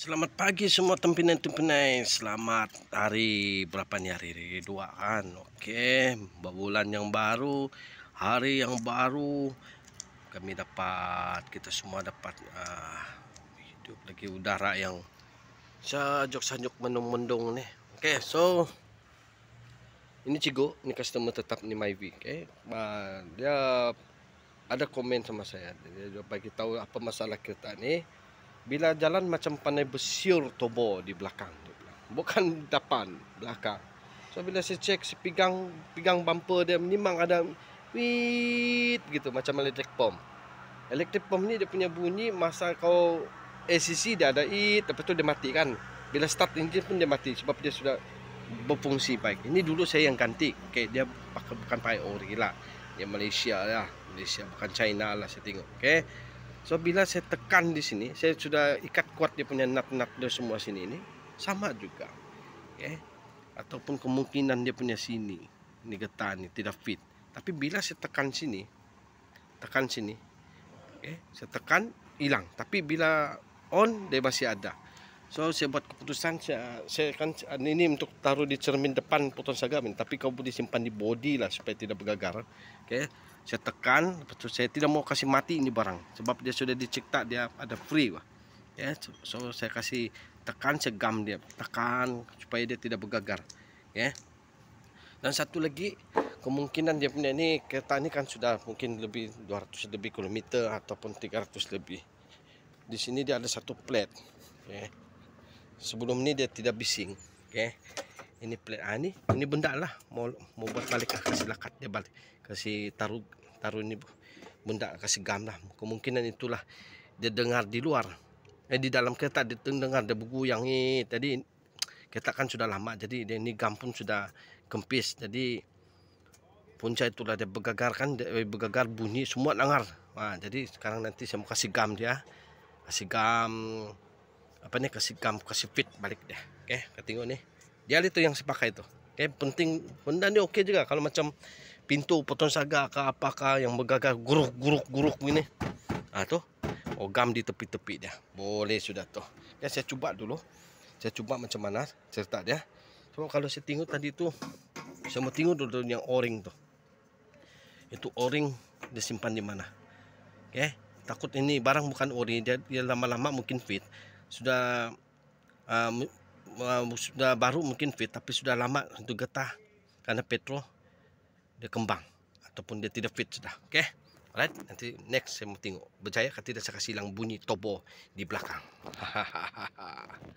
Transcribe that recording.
Selamat pagi semua tempinai-tempinai Selamat hari berapa ni hari ini? Dua kan Oke okay. Bulan yang baru Hari yang baru Kami dapat Kita semua dapat uh, Hidup lagi udara yang Sajuk-sajuk mendung-mendung nih Oke okay, so Ini Cigo Ini customer tetap nih Maivi Oke okay. uh, ah, Dia Ada komen sama saya Dia bagi tahu apa masalah kita nih bila jalan macam pandai bersiur tobo di belakang bukan depan belakang so bila saya cek saya pegang pegang bumper dia memang ada wit gitu macam elektrik pom. Elektrik pom ni dia punya bunyi masa kau ACC dia ada it lepas tu dia mati kan bila start engine pun dia mati sebab dia sudah berfungsi baik ini dulu saya yang ganti okay, dia pakai bukan pakai ori oh, lah dia Malaysia lah Malaysia bukan China lah saya tengok okay. So bila saya tekan di sini, saya sudah ikat kuat dia punya nat-nat dia semua sini ini sama juga. Oke. Ya. Okay? Ataupun kemungkinan dia punya sini ini getah ini tidak fit. Tapi bila saya tekan sini, tekan sini. Oke, ya, okay? saya tekan hilang. Tapi bila on dia masih ada. So saya buat keputusan saya, saya kan ini untuk taruh di cermin depan potong sagamin tapi kau boleh simpan di body lah supaya tidak bergagar. Oke. Ya. Okay? saya tekan betul saya tidak mau kasih mati ini barang sebab dia sudah dicipta dia ada free wah ya so saya kasih tekan segam dia tekan supaya dia tidak bergagar, ya dan satu lagi kemungkinan dia punya ini kereta ini kan sudah mungkin lebih 200 lebih kilometer ataupun 300 lebih di sini dia ada satu plate ya sebelum ini dia tidak bising oke ya. okay. ini plate ah, ini ini benda lah mau mau buat balik kasih lakat dia balik kasih taruh taruh ni benda kasih gam lah. Kemungkinan itulah dia dengar di luar. Eh di dalam kereta dia dengar ada buku yang ini eh, Tadi kereta kan sudah lama jadi dia ni gam pun sudah kempis. Jadi punca itulah dia bergegar kan dia eh, bergegar bunyi semua dengar. Wah, ha, jadi sekarang nanti saya mau kasih gam dia. Kasih gam apa ni kasih gam kasih fit balik dia. Okey, kita tengok ni. Dia itu yang saya pakai tu. Okay, penting benda ni okey juga kalau macam pintu potong saga ke apakah yang bergagal guruk-guruk-guruk ini, Ha tu. Ogam di tepi-tepi dia. Boleh sudah tu. Ya saya cuba dulu. Saya cuba macam mana cerita dia. Sebab kalau saya tengok tadi tu saya mau tengok dulu yang o-ring tu. Itu o-ring disimpan di mana? Okay, Takut ini barang bukan ori dia dia lama-lama mungkin fit. Sudah uh, uh, sudah baru mungkin fit tapi sudah lama untuk getah karena petrol dia kembang ataupun dia tidak fit sudah okey alright nanti next saya mau tengok berjaya ke tidak saya kasih hilang bunyi tobo di belakang